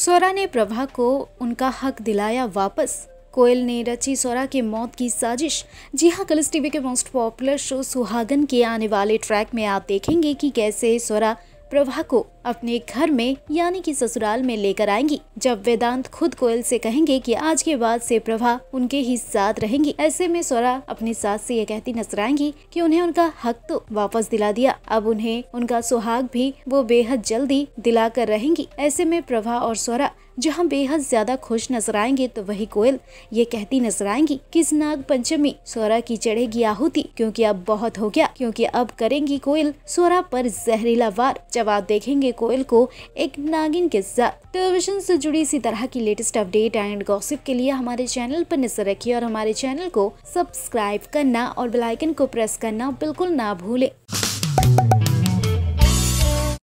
सोरा ने प्रभा को उनका हक दिलाया वापस कोयल ने रची सोरा की मौत की साजिश जी हाँ कलर्स टीवी के मोस्ट पॉपुलर शो सुहागन के आने वाले ट्रैक में आप देखेंगे कि कैसे सोरा प्रभा को अपने घर में यानी कि ससुराल में लेकर आएंगी जब वेदांत खुद कोयल से कहेंगे कि आज के बाद से प्रभा उनके ही साथ रहेंगी ऐसे में स्वरा अपनी सास से ये कहती नजर आएंगी कि उन्हें उनका हक तो वापस दिला दिया अब उन्हें उनका सुहाग भी वो बेहद जल्दी दिला कर रहेंगी ऐसे में प्रभा और स्वरा जहाँ बेहद ज्यादा खुश नजर आएंगे तो वही कोयल ये कहती नजर आएंगी किस नाग पंचमी सोरा की चढ़ेगी आहुति क्योंकि अब बहुत हो गया क्योंकि अब करेंगी कोयल सोरा पर जहरीला वार जवाब देखेंगे के कोयल को एक नागिन के साथ टेलीविजन से जुड़ी इसी तरह की लेटेस्ट अपडेट एंड गॉसिप के लिए हमारे चैनल पर नजर रखिए और हमारे चैनल को सब्सक्राइब करना और बेलाइकन को प्रेस करना बिल्कुल ना भूले